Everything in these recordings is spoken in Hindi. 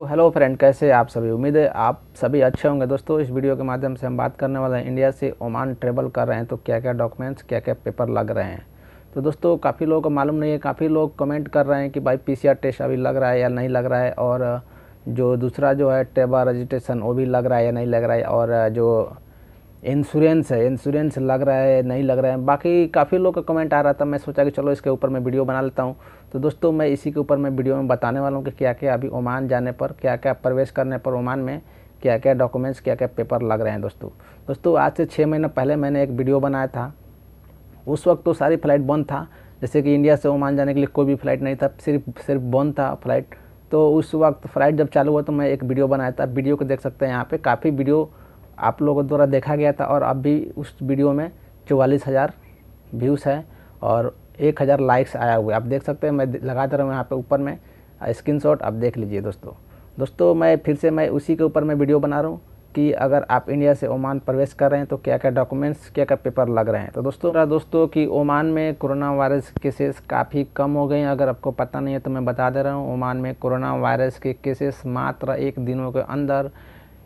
तो हेलो फ्रेंड कैसे आप सभी उम्मीद है आप सभी अच्छे होंगे दोस्तों इस वीडियो के माध्यम से हम बात करने वाले हैं इंडिया से ओमान ट्रेवल कर रहे हैं तो क्या क्या डॉक्यूमेंट्स क्या क्या पेपर लग रहे हैं तो दोस्तों काफ़ी लोगों को मालूम नहीं है काफ़ी लोग कमेंट कर रहे हैं कि भाई पीसीआर टेस्ट अभी लग रहा है या नहीं लग रहा है और जो दूसरा जो है टेबा रजिस्ट्रेशन वो भी लग रहा है या नहीं लग रहा है और जो इंश्योरेंस है इंश्योरेंस लग रहा है नहीं लग रहा है बाकी काफ़ी लोग का कमेंट आ रहा था मैं सोचा कि चलो इसके ऊपर मैं वीडियो बना लेता हूँ तो दोस्तों मैं इसी के ऊपर मैं वीडियो में बताने वाला हूँ कि क्या क्या अभी ओमान जाने पर क्या क्या प्रवेश करने पर ओमान में क्या क्या डॉक्यूमेंट्स क्या क्या पेपर लग रहे हैं दोस्तों दोस्तों आज से छः महीने पहले मैंने एक वीडियो बनाया था उस वक्त तो सारी फ्लाइट बंद था जैसे कि इंडिया से ओमान जाने के लिए कोई भी फ्लाइट नहीं था सिर्फ सिर्फ बंद था फ्लाइट तो उस वक्त फ्लाइट जब चालू हुआ तो मैं एक वीडियो बनाया था वीडियो को देख सकते हैं यहाँ पर काफ़ी वीडियो आप लोगों द्वारा देखा गया था और अब भी उस वीडियो में चौवालीस हज़ार व्यूज़ है और एक हज़ार लाइक्स आया हुआ है आप देख सकते हैं मैं लगातार यहाँ पे ऊपर में स्क्रीन शॉट आप देख लीजिए दोस्तों दोस्तों मैं फिर से मैं उसी के ऊपर मैं वीडियो बना रहा हूँ कि अगर आप इंडिया से ओमान प्रवेश कर रहे हैं तो क्या क्या डॉक्यूमेंट्स क्या क्या पेपर लग रहे हैं तो दोस्तों दोस्तों कि ओमान में कोरोना वायरस केसेस काफ़ी कम हो गए हैं अगर आपको पता नहीं है तो मैं बता दे रहा हूँ ओमान में कोरोना वायरस के केसेस मात्र एक दिनों के अंदर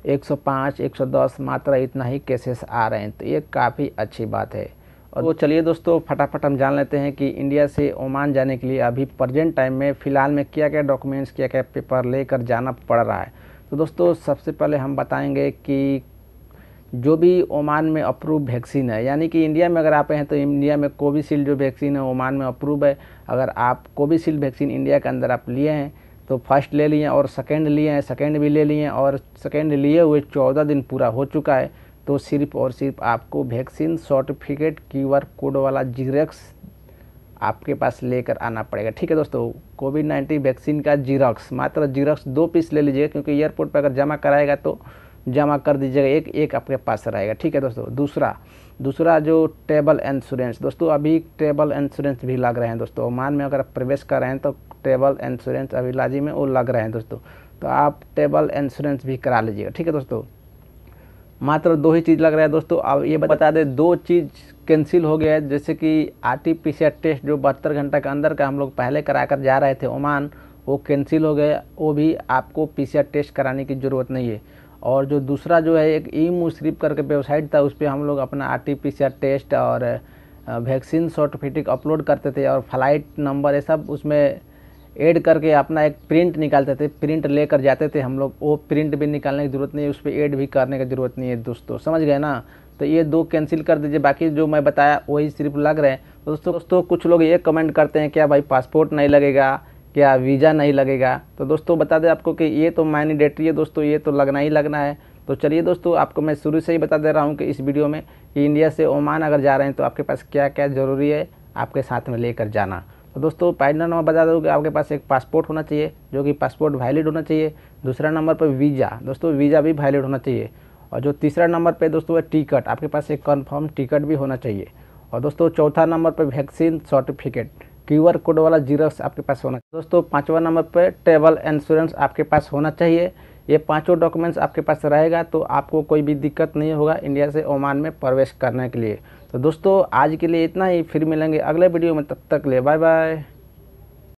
105, 110 मात्रा इतना ही केसेस आ रहे हैं तो ये काफ़ी अच्छी बात है और तो चलिए दोस्तों फटाफट हम जान लेते हैं कि इंडिया से ओमान जाने के लिए अभी प्रजेंट टाइम में फ़िलहाल में क्या क्या डॉक्यूमेंट्स क्या क्या पेपर लेकर जाना पड़ रहा है तो दोस्तों सबसे पहले हम बताएंगे कि जो भी ओमान में अप्रूव वैक्सीन है यानी कि इंडिया में अगर आप हैं तो इंडिया में कोविशील्ड जो वैक्सीन है ओमान में अप्रूव है अगर आप कोविशील्ड वैक्सीन इंडिया के अंदर आप लिए हैं तो फर्स्ट ले लिए और सेकेंड लिए हैं सेकेंड भी ले लिए और सेकेंड लिए हुए चौदह दिन पूरा हो चुका है तो सिर्फ और सिर्फ आपको वैक्सीन सर्टिफिकेट क्यू कोड वाला जीरोक्स आपके पास लेकर आना पड़ेगा ठीक है दोस्तों कोविड नाइन्टीन वैक्सीन का जीरोक्स मात्र जीरोक्स दो पीस ले लीजिए क्योंकि एयरपोर्ट पर अगर जमा कराएगा तो जमा कर दीजिएगा एक एक आपके पास रहेगा ठीक है दोस्तों दूसरा दूसरा जो टेबल इंश्योरेंस दोस्तों अभी टेबल इंश्योरेंस भी लग रहे हैं दोस्तों ओमान में अगर आप प्रवेश कर रहे हैं तो ट्रेवल इंश्योरेंस अभी लाजी में वो लग रहे हैं दोस्तों तो आप टेबल इंश्योरेंस भी करा लीजिएगा ठीक है दोस्तों मात्र दो ही चीज़ लग रहा है दोस्तों अब ये बता दें दो चीज़ कैंसिल हो गया है जैसे कि R T P C R test जो बहत्तर घंटा के अंदर का हम लोग पहले करा कर जा रहे थे ओमान वो कैंसिल हो गया वो भी आपको पी सी आर टेस्ट कराने की ज़रूरत नहीं है और जो दूसरा जो है एक ई मुशरीफ करके वेबसाइट था उस पर हम लोग अपना R T P C R test और वैक्सीन सर्टिफिकेट अपलोड करते थे और फ्लाइट नंबर ये सब उसमें ऐड करके अपना एक प्रिंट निकालते थे प्रिंट लेकर जाते थे हम लोग वो प्रिंट भी निकालने की ज़रूरत नहीं है उस पर एड भी करने की ज़रूरत नहीं है दोस्तों समझ गए ना तो ये दो कैंसिल कर दीजिए बाकी जो मैं बताया वही सिर्फ लग रहे हैं दोस्तों दोस्तों कुछ लोग ये कमेंट करते हैं क्या भाई पासपोर्ट नहीं लगेगा क्या वीज़ा नहीं लगेगा तो दोस्तों बता दें आपको कि ये तो मैंडेटरी है दोस्तों ये तो लगना ही लगना है तो चलिए दोस्तों आपको मैं शुरू से ही बता दे रहा हूँ कि इस वीडियो में कि इंडिया से ओमान अगर जा रहे हैं तो आपके पास क्या क्या ज़रूरी है आपके साथ में लेकर जाना तो दोस्तों पहला नंबर बता दूँ कि आपके पास एक पासपोर्ट होना चाहिए जो कि पासपोर्ट वैलिड होना चाहिए दूसरा नंबर पर वीज़ा दोस्तों वीज़ा भी वैलिड होना चाहिए और जो तीसरा नंबर पर दोस्तों है टिकट आपके पास एक कन्फर्म टिकट भी होना चाहिए और दोस्तों चौथा नंबर पर vaccine certificate Q R code वाला जीरोक्स आपके पास होना चाहिए दोस्तों पाँचवा नंबर पर ट्रेवल इंश्योरेंस आपके पास होना चाहिए ये पांचों डॉक्यूमेंट्स आपके पास रहेगा तो आपको कोई भी दिक्कत नहीं होगा इंडिया से ओमान में प्रवेश करने के लिए तो दोस्तों आज के लिए इतना ही फिर मिलेंगे अगले वीडियो में तब तक ले बाय बाय